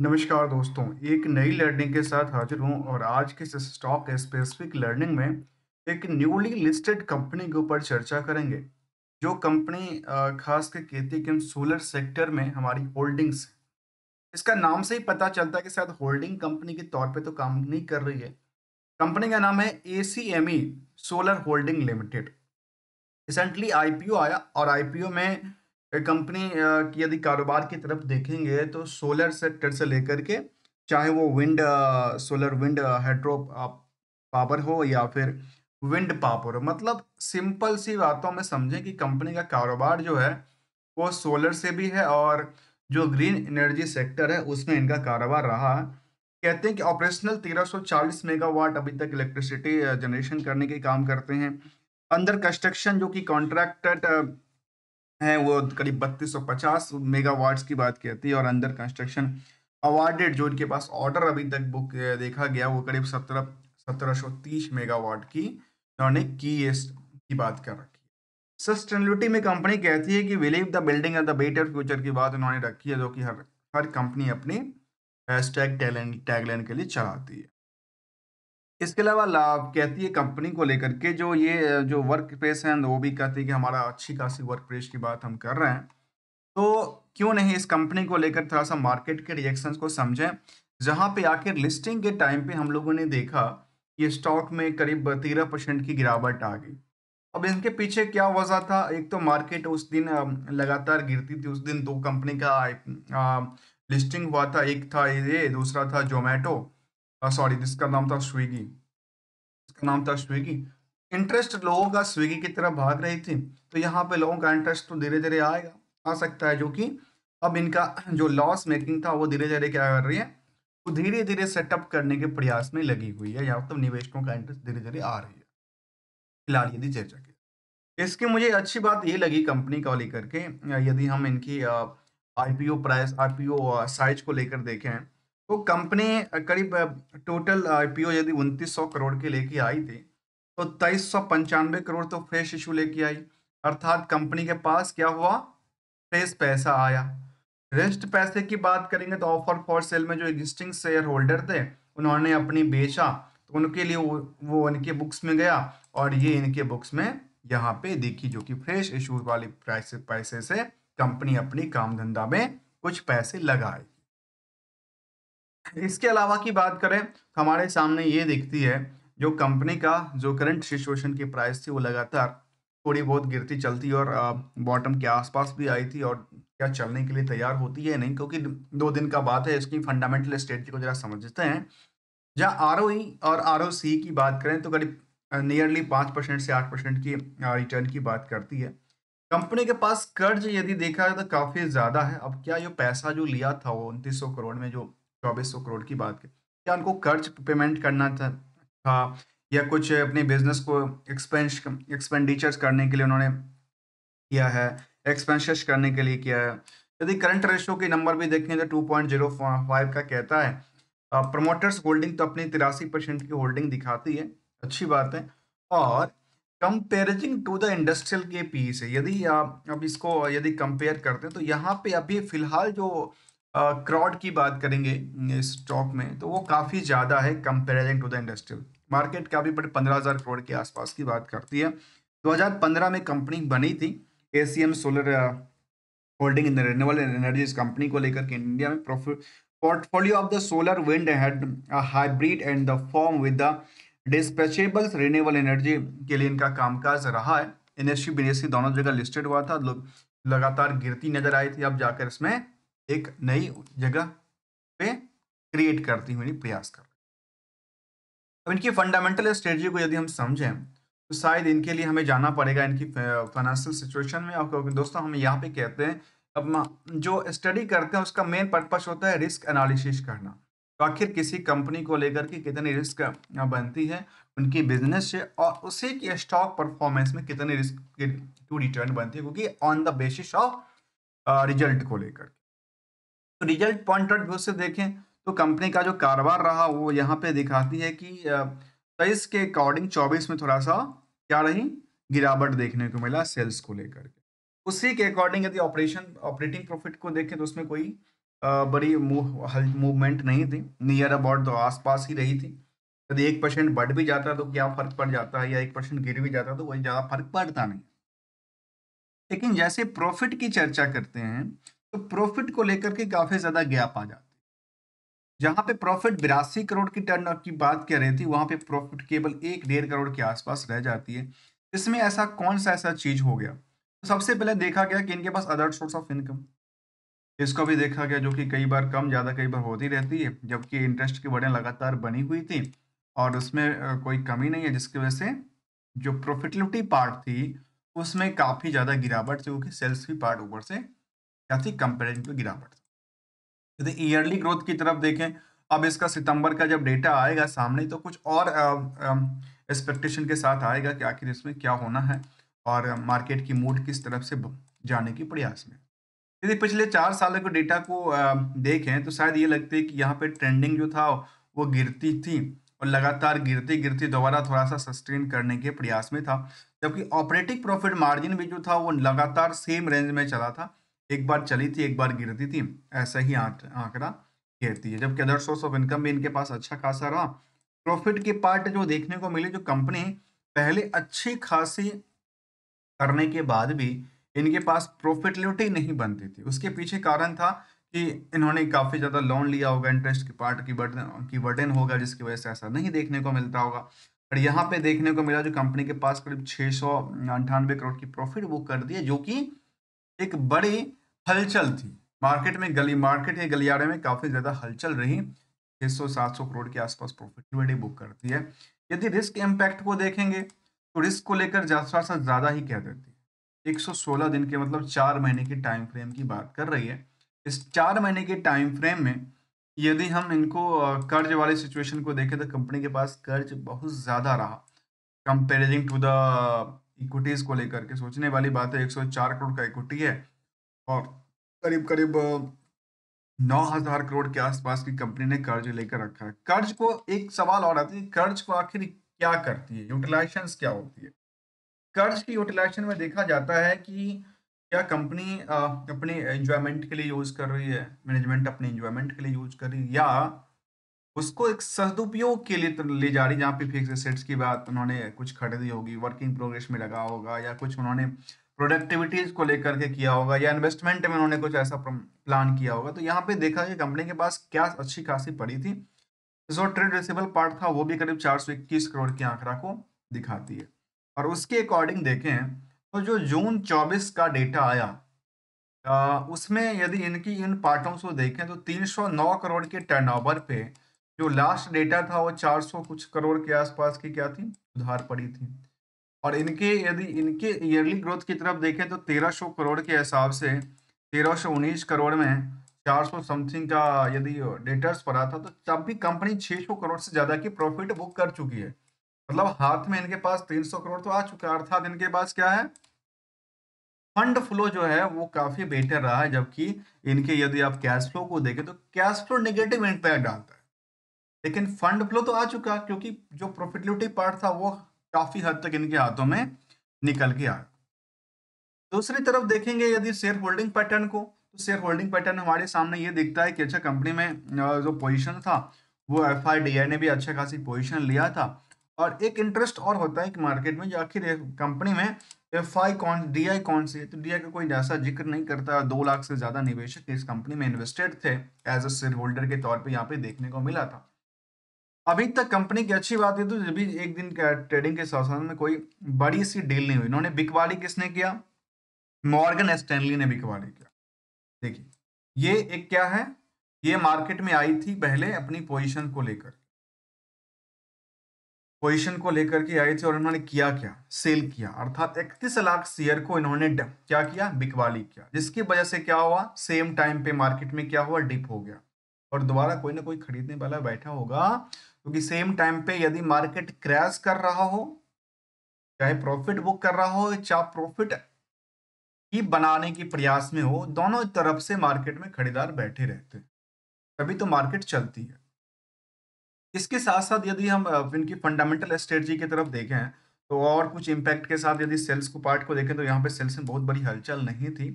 नमस्कार दोस्तों एक नई लर्निंग के साथ हाजिर हूं और आज के स्टॉक स्पेसिफिक लर्निंग में एक न्यूली लिस्टेड कंपनी के ऊपर चर्चा करेंगे जो कंपनी खास कर खेती के सोलर सेक्टर में हमारी होल्डिंग्स इसका नाम से ही पता चलता है कि शायद होल्डिंग कंपनी के तौर पे तो काम नहीं कर रही है कंपनी का नाम है a solar holding limited recently आई आया और आई में कंपनी की यदि कारोबार की तरफ देखेंगे तो सोलर सेक्टर से लेकर के चाहे वो wind solar wind hydro power हो या फिर विंड पावर हो मतलब सिंपल सी बातों में समझें कि कंपनी का कारोबार जो है वो सोलर से भी है और जो ग्रीन एनर्जी सेक्टर है उसमें इनका कारोबार रहा है कहते हैं कि ऑपरेशनल 1340 मेगावाट अभी तक इलेक्ट्रिसिटी जनरेशन करने के काम करते हैं अंदर कंस्ट्रक्शन जो कि कॉन्ट्रैक्टेड है वो करीब बत्तीस सौ पचास मेगावाट्स की बात कहती है और अंडर कंस्ट्रक्शन अवार्डेड जो इनके पास ऑर्डर अभी तक बुक देखा गया वो करीब सत्रह सत्रह सौ तीस मेगावाट की इन्होंने की की बात कर रखी है सस्टेनेबिलिटी में कंपनी कहती है कि believe the building of the better future की बात उन्होंने रखी है जो कि हर हर कंपनी अपनी टैग टैगलाइन के लिए चलाती है इसके अलावा कहती है कंपनी को लेकर के जो ये जो वर्क प्लेस है वो भी कहती है कि हमारा अच्छी खासी वर्क प्लेस की बात हम कर रहे हैं तो क्यों नहीं इस कंपनी को लेकर थोड़ा सा मार्केट के रिएक्शन को समझें जहाँ पे आखिर लिस्टिंग के टाइम पे हम लोगों ने देखा ये स्टॉक में करीब तेरह परसेंट की गिरावट आ गई अब इनके पीछे क्या वजह था एक तो मार्केट उस दिन लगातार गिरती थी उस दिन दो कंपनी का आ, लिस्टिंग हुआ था एक था ये दूसरा था जोमेटो सॉरी हाँ, जिसका नाम था स्विगी इसका नाम था स्विगी इंटरेस्ट लोगों का स्विगी की तरफ भाग रही थी तो यहाँ पे लोगों का इंटरेस्ट तो धीरे धीरे आएगा आ सकता है जो कि अब इनका जो लॉस मेकिंग था वो धीरे धीरे क्या कर रही है वो धीरे धीरे सेटअप करने के प्रयास में लगी हुई है या तो निवेशकों का इंटरेस्ट धीरे धीरे आ रही है फिलहाल यदि चर्चा की इसकी मुझे अच्छी बात ये लगी कंपनी को लेकर के यदि हम इनकी आई प्राइस आई साइज को लेकर देखें तो कंपनी करीब टोटल आईपीओ यदि उनतीस सौ करोड़ के लेके आई थी तो तेईस सौ पंचानवे करोड़ तो फ्रेश इशू लेके आई अर्थात कंपनी के पास क्या हुआ फ्रेश पैसा आया रेस्ट पैसे की बात करेंगे तो ऑफर फॉर सेल में जो एग्जिस्टिंग शेयर होल्डर थे उन्होंने अपनी बेचा तो उनके लिए वो इनके बुक्स में गया और ये इनके बुक्स में यहाँ पे देखी जो कि फ्रेश इशू वाली प्राइस पैसे से कंपनी अपनी काम धंधा में कुछ पैसे लगाएगी इसके अलावा की बात करें तो हमारे सामने ये दिखती है जो कंपनी का जो करंट सिचुएशन की प्राइस थी वो लगातार थोड़ी बहुत गिरती चलती और बॉटम के आसपास भी आई थी और क्या चलने के लिए तैयार होती है नहीं क्योंकि दो दिन का बात है इसकी फंडामेंटल स्टेट को जरा समझते हैं जहाँ आर और आर की बात करें तो करीब नियरली पाँच परसेंट से आठ परसेंट की रिटर्न की बात करती है कंपनी के पास कर्ज यदि देखा जाए तो काफ़ी ज़्यादा है अब क्या जो पैसा जो लिया था वो उनतीस करोड़ में जो चौबीस सौ करोड़ की बात की क्या उनको कर्ज पेमेंट करना था, था या कुछ अपने बिजनेस को एक्सपेंस एक्सपेंडिचर्स करने के लिए उन्होंने किया है एक्सपेंशर्स करने के लिए किया है यदि करंट रेशो के नंबर भी देखें तो टू पॉइंट जीरो फाइव का कहता है प्रमोटर्स होल्डिंग तो अपनी तिरासी परसेंट की होल्डिंग दिखाती है अच्छी बात है और कंपेरिजिंग टू द इंडस्ट्रियल के पी से यदि आप अब इसको यदि कंपेयर करते हैं तो यहाँ पे अभी फिलहाल जो क्रॉड की बात करेंगे स्टॉक में तो वो काफ़ी ज़्यादा है comparison to the industrial market का भी बट पंद्रह हज़ार करोड़ के आसपास की बात करती है 2015 में कंपनी बनी थी a solar holding energy energies company को लेकर के इंडिया में profit portfolio of the solar wind had hybrid and the form with the dispatchable renewable energy के लिए इनका कामकाज रहा है एन एस दोनों जगह लिस्टेड हुआ था लोग लगातार गिरती नजर आई थी अब जाकर इसमें एक नई जगह पे क्रिएट करती हुई प्रयास कर अब इनकी फंडामेंटल स्ट्रेटजी को यदि हम समझें तो शायद इनके लिए हमें जाना पड़ेगा इनकी फाइनेंशियल सिचुएशन में और दोस्तों हम यहाँ पे कहते हैं अब जो स्टडी करते हैं उसका मेन पर्पज होता है रिस्क एनालिसिस करना तो आखिर किसी कंपनी को लेकर के कितनी रिस्क बनती है उनकी बिजनेस से और उसी की स्टॉक परफॉर्मेंस में कितनी रिस्क टू रिटर्न बनती है क्योंकि on the basis of result को लेकर तो रिजल्ट पॉइंट ऑफ व्यू से देखें तो कंपनी का जो कारोबार रहा वो यहाँ पे दिखाती है कि तेईस के अकॉर्डिंग चौबीस में थोड़ा सा क्या रही गिरावट देखने को मिला सेल्स को लेकर के उसी के अकॉर्डिंग यदि ऑपरेशन ऑपरेटिंग प्रॉफिट को देखें तो उसमें कोई बड़ी मूवमेंट नहीं थी नियर अबाउट तो आसपास ही रही थी यदि एक परसेंट बढ़ भी जाता तो क्या फर्क पड़ जाता है या एक परसेंट गिर भी जाता तो वही ज़्यादा फर्क पड़ता नहीं लेकिन जैसे प्रॉफिट की चर्चा करते हैं तो प्रॉफिट को लेकर के काफी ज्यादा गैप आ जाते जहां पे प्रॉफिट बिरासी करोड़ की टर्न की बात कर रही थी वहां पे प्रॉफिट केवल एक डेढ़ करोड़ के आसपास रह जाती है इसमें ऐसा कौन सा ऐसा चीज हो गया तो सबसे पहले देखा गया कि इनके पास अदर सोर्स ऑफ इनकम इसको भी देखा गया जो कि कई बार कम ज़्यादा कई बार होती रहती है जबकि इंटरेस्ट की बड़े लगातार बनी हुई थी और उसमें कोई कमी नहीं है जिसकी वजह से जो प्रॉफिटेबिलिटी पार्ट थी उसमें काफ़ी ज़्यादा गिरावट थी क्योंकि सेल्स भी पार्ट ऊपर से क्या थी कंपेरेटिव गिरावट यदि ईयरली ग्रोथ की तरफ देखें अब इसका सितंबर का जब डेटा आएगा सामने तो कुछ और एक्सपेक्टेशन के साथ आएगा कि आखिर इसमें क्या होना है और मार्केट की मूड किस तरफ से जाने की प्रयास में यदि पिछले चार सालों के डेटा को देखें तो शायद ये लगते कि यहाँ पे ट्रेंडिंग जो था वो गिरती थी और लगातार गिरती गिरती दोबारा थोड़ा सा सस्टेन करने के प्रयास में था जबकि ऑपरेटिंग प्रॉफिट मार्जिन भी जो था वो लगातार सेम रेंज में चला था एक बार चली थी एक बार गिरती थी ऐसा ही आंकड़ा गिरती है जबकि अदर सोर्स ऑफ इनकम भी इनके पास अच्छा खासा रहा प्रॉफिट की पार्ट जो देखने को मिली जो कंपनी पहले अच्छी खासी करने के बाद भी इनके पास प्रॉफिटलिटी नहीं बनती थी उसके पीछे कारण था कि इन्होंने काफ़ी ज़्यादा लोन लिया होगा इंटरेस्ट की पार्ट की बर्डन की वर्डन होगा जिसकी वजह से ऐसा नहीं देखने को मिलता होगा और यहाँ पे देखने को मिला जो कंपनी के पास करीब छः सौ करोड़ की प्रॉफिट बुक कर दी है जो कि एक बड़ी हलचल थी मार्केट में गली मार्केट या गलियारे में काफ़ी ज़्यादा हलचल रही सौ सात सौ करोड़ के आसपास प्रॉफिटेबिलिटी बुक करती है यदि रिस्क इम्पैक्ट को देखेंगे तो रिस्क को लेकर ज़्यादा ज़्यादा ही कह देती है 116 दिन के मतलब चार महीने के टाइम फ्रेम की बात कर रही है इस चार महीने के टाइम फ्रेम में यदि हम इनको कर्ज वाले सिचुएशन को देखें तो कंपनी के पास कर्ज बहुत ज़्यादा रहा कंपेरिजिंग टू द इक्विटीज़ को लेकर के सोचने वाली बात है चार करोड़ का इक्विटी है और करीब करीब नौ हजार करोड़ के आसपास की कंपनी ने कर्ज लेकर रखा है कर्ज को एक सवाल और आती है कर्ज को आखिर क्या करती है यूटिलाइजेशन क्या होती है कर्ज की यूटिलाइजेशन में देखा जाता है कि क्या कंपनी अपने एंजॉयमेंट के लिए यूज कर रही है मैनेजमेंट अपने एंजॉयमेंट के लिए यूज कर रही है या उसको एक सदुपयोग के लिए तो ले जा रही है जहाँ पे फिक्स एसेट्स की बात उन्होंने कुछ खरीदी होगी वर्किंग प्रोग्रेस में लगा होगा या कुछ उन्होंने प्रोडक्टिविटीज को लेकर के किया होगा या इन्वेस्टमेंट में उन्होंने कुछ ऐसा प्लान किया होगा तो यहाँ पे देखा कि कंपनी के पास क्या अच्छी खासी पड़ी थी जो ट्रेड रिसिबल पार्ट था वो भी करीब चार करोड़ के आंकड़ा को दिखाती है और उसके अकॉर्डिंग देखें तो जो जून चौबीस का डेटा आया आ, उसमें यदि इनकी इन पार्टों से देखें तो 309 करोड़ के टर्नओवर पे जो लास्ट डेटा था वो 400 कुछ करोड़ के आसपास की क्या थी उधार पड़ी थी और इनके यदि इनके ईयरली ग्रोथ की तरफ देखें तो 1300 करोड़ के हिसाब से तेरह करोड़ में 400 समथिंग का यदि डेटर्स पड़ा था तो तब भी कंपनी 600 करोड़ से ज़्यादा की प्रॉफिट बुक कर चुकी है मतलब हाथ में इनके पास 300 करोड़ तो आ चुका है अर्थात इनके पास क्या है फंड फ्लो जो है वो काफ़ी बेटर रहा है जबकि इनके यदि आप कैश फ्लो को देखें तो कैश फ्लो निगेटिव इम्पैक्ट डालता है लेकिन फंड फ्लो तो आ चुका क्योंकि जो प्रॉफिटेबिलिटी पार्ट था वो काफी हद तक इनके हाथों में निकल के आया दूसरी तरफ देखेंगे यदि शेयर होल्डिंग पैटर्न को तो शेयर होल्डिंग पैटर्न हमारे सामने ये दिखता है कि अच्छा कंपनी में जो पोजीशन था वो एफ ने भी अच्छा खासी पोजीशन लिया था और एक इंटरेस्ट और होता है कि मार्केट में जो आखिर कंपनी में एफ आई कौन डी आई कौन सी है तो डी आई का कोई ऐसा जिक्र नहीं करता दो लाख से ज़्यादा निवेशक इस कंपनी में इन्वेस्टेड थे एज अ शेयर होल्डर के तौर पर यहाँ पे देखने को मिला था अभी तक कंपनी की अच्छी बात है तो जब भी एक दिन ट्रेडिंग के साथ में कोई बड़ी सी डील नहीं हुई इन्होंने बिकवाड़ी किसने किया मॉर्गन स्टैनली ने बिकवाड़ी किया देखिए ये एक क्या है ये मार्केट में आई थी पहले अपनी पोजीशन को लेकर पोजीशन को लेकर के आई थी और इन्होंने किया क्या सेल किया अर्थात इकतीस लाख शेयर को इन्होंने क्या किया बिकवाली किया जिसकी वजह से क्या हुआ सेम टाइम पे मार्केट में क्या हुआ डिप हो गया और दोबारा कोई ना कोई खरीदने वाला बैठा होगा क्योंकि सेम टाइम पे यदि मार्केट क्रैश कर रहा हो चाहे प्रॉफिट बुक कर रहा हो चाहे प्रॉफिट ही बनाने के प्रयास में हो दोनों तरफ से मार्केट में खरीदार बैठे रहते हैं तभी तो मार्केट चलती है इसके साथ साथ यदि हम इनकी फंडामेंटल स्ट्रेटजी की तरफ देखें तो और कुछ इम्पैक्ट के साथ यदि सेल्स को पार्ट को देखें तो यहाँ पे सेल्स में बहुत बड़ी हलचल नहीं थी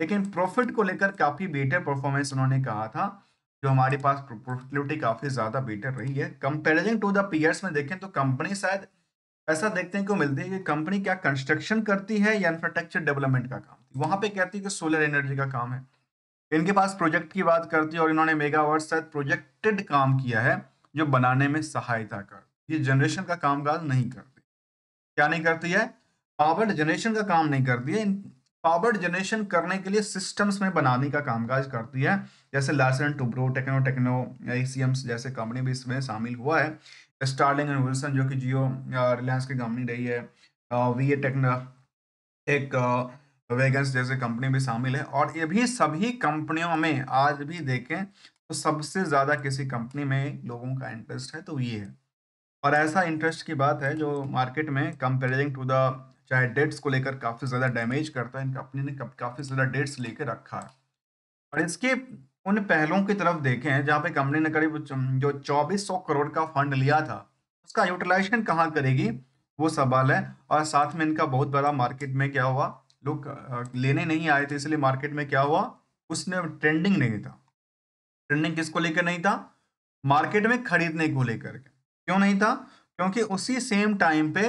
लेकिन प्रॉफिट को लेकर काफ़ी बेटर परफॉर्मेंस उन्होंने कहा था जो हमारे पास प्रोफिटिलिटी काफ़ी ज़्यादा बेटर रही है कंपेरिजन टू द पीयर्स में देखें तो कंपनी शायद ऐसा देखते हैं को मिलती है कि कंपनी क्या कंस्ट्रक्शन करती है या इंफ्रास्ट्रक्चर डेवलपमेंट का काम वहां पे कहती है कि सोलर एनर्जी का काम है इनके पास प्रोजेक्ट की बात करती है और इन्होंने मेगावाट शायद प्रोजेक्टेड काम किया है जो बनाने में सहायता कर ये जनरेशन का कामकाज नहीं करती क्या नहीं करती है पावर जनरेशन का काम नहीं करती है पावर जनरेशन करने के लिए सिस्टम्स में बनाने का कामकाज करती है जैसे लार्सन टुब्रो टेक्नो टेक्नो एसीएम्स जैसे कंपनी भी इसमें शामिल हुआ है स्टार्लिंग एंड विल्सन जो कि जियो रिलायंस की कंपनी रही है वी ए टेक्नो एक वेगन्स जैसे कंपनी भी शामिल है और ये भी सभी कंपनियों में आज भी देखें तो सबसे ज़्यादा किसी कंपनी में लोगों का इंटरेस्ट है तो ये है और ऐसा इंटरेस्ट की बात है जो मार्केट में कंपेरिजिंग टू द चाहे डेट्स को लेकर काफ़ी ज़्यादा डैमेज करता है कंपनी ने काफ़ी ज़्यादा डेट्स लेकर रखा है और इसके उन पहलों की तरफ देखें जहाँ पे कंपनी ने करीब जो 2400 करोड़ का फंड लिया था उसका यूटिलाइजेशन कहाँ करेगी वो सवाल है और साथ में इनका बहुत बड़ा मार्केट में क्या हुआ लोग लेने नहीं आए थे इसलिए मार्केट में क्या हुआ उसने ट्रेंडिंग नहीं था ट्रेंडिंग किसको लेकर नहीं था मार्केट में खरीदने को लेकर क्यों नहीं था क्योंकि उसी सेम टाइम पे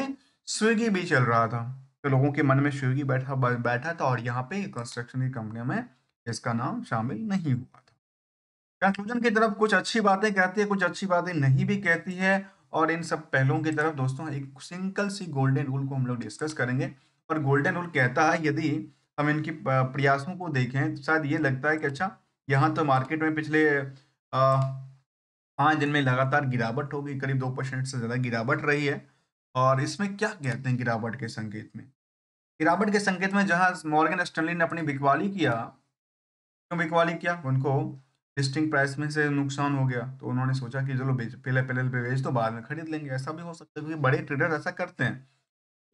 स्विगी भी चल रहा था तो लोगों के मन में स्विगी बैठा बैठा था और यहाँ पे कंस्ट्रक्शन की कंपनियों में इसका नाम शामिल नहीं हुआ था कंक्लूजन की तरफ कुछ अच्छी बातें कहती है कुछ अच्छी बातें नहीं भी कहती है और इन सब पहलुओं की तरफ दोस्तों एक सिंकल सी गोल्डन रूल को हम लोग डिस्कस करेंगे और गोल्डन रूल कहता है यदि हम इनकी प्रयासों को देखें तो शायद ये लगता है कि अच्छा यहाँ तो मार्केट में पिछले पाँच दिन में लगातार गिरावट होगी करीब दो परसेंट से ज़्यादा गिरावट रही है और इसमें क्या कहते हैं गिरावट के संकेत में गिरावट के संकेत में जहां मॉर्गन स्टनली ने अपनी बिकवाली किया क्यों तो बिकवाली किया उनको लिस्टिंग प्राइस में से नुकसान हो गया तो उन्होंने सोचा कि चलो बेच पहले पहले बेच तो बाद में खरीद लेंगे ऐसा भी हो सकता है क्योंकि बड़े ट्रेडर ऐसा करते हैं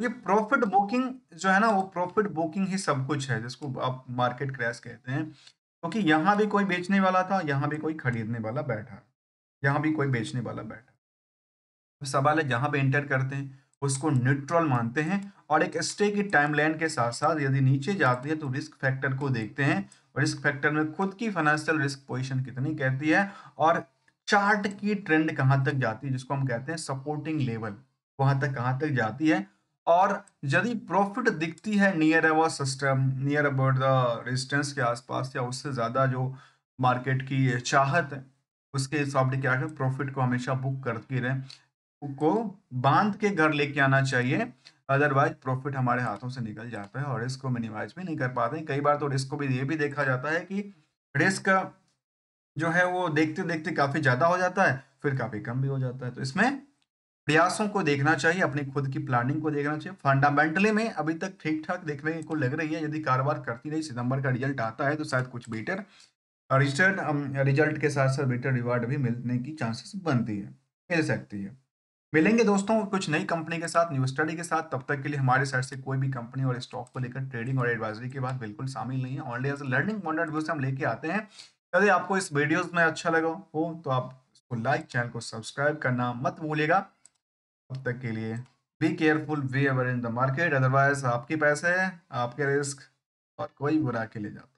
ये प्रॉफिट बुकिंग जो है ना वो प्रॉफिट बुकिंग ही सब कुछ है जिसको आप मार्केट क्रैश कहते हैं क्योंकि तो यहाँ भी कोई बेचने वाला था यहाँ भी कोई खरीदने वाला बैठा यहाँ भी कोई बेचने वाला बैठा तो सवाल है जहां पे एंटर करते हैं उसको न्यूट्रल मानते हैं और एक स्टे की टाइमलाइन के साथ साथ यदि नीचे जाते हैं तो रिस्क फैक्टर को देखते हैं रिस्क फैक्टर में खुद की फाइनेंशियल रिस्क पोजिशन कितनी कहती है और चार्ट की ट्रेंड कहाँ तक जाती है जिसको हम कहते हैं सपोर्टिंग लेवल वहां तक कहाँ तक जाती है और यदि प्रॉफिट दिखती है नियर अब system near about the resistance के आसपास या उससे ज़्यादा जो मार्केट की चाहत है उसके हिसाब से क्या है प्रॉफिट को हमेशा बुक करती रहें को बांध के घर लेके आना चाहिए अदरवाइज प्रॉफिट हमारे हाथों से निकल जाता है और रिस्क को मिनिमाइज भी नहीं कर पाते कई बार तो रिस्क को भी ये भी देखा जाता है कि रिस्क जो है वो देखते देखते काफ़ी ज़्यादा हो जाता है फिर काफ़ी कम भी हो जाता है तो इसमें प्रयासों को देखना चाहिए अपनी खुद की प्लानिंग को देखना चाहिए फंडामेंटली में अभी तक ठीक ठाक देखने को लग रही है यदि कारोबार करती रही सितंबर का रिजल्ट आता है तो शायद कुछ बेटर रिटर्न रिजल्ट के साथ साथ बेटर रिवार्ड भी मिलने की चांसेस बनती है मिल सकती है मिलेंगे दोस्तों कुछ नई कंपनी के साथ न्यू स्टडी के साथ तब तक के लिए हमारे साइड से कोई भी कंपनी और स्टॉक को लेकर ट्रेडिंग और एडवाइजरी के बाद बिल्कुल शामिल नहीं है ऑनली एज लर्निंग पॉइंट से हम लेके आते हैं यदि आपको इस वीडियोस में अच्छा लगा हो तो आप इसको लाइक चैनल को सब्सक्राइब करना मत भूलिएगा तब तक के लिए be careful whatever in the market otherwise आपके पैसे आपके रिस्क और कोई बुरा के ले जाता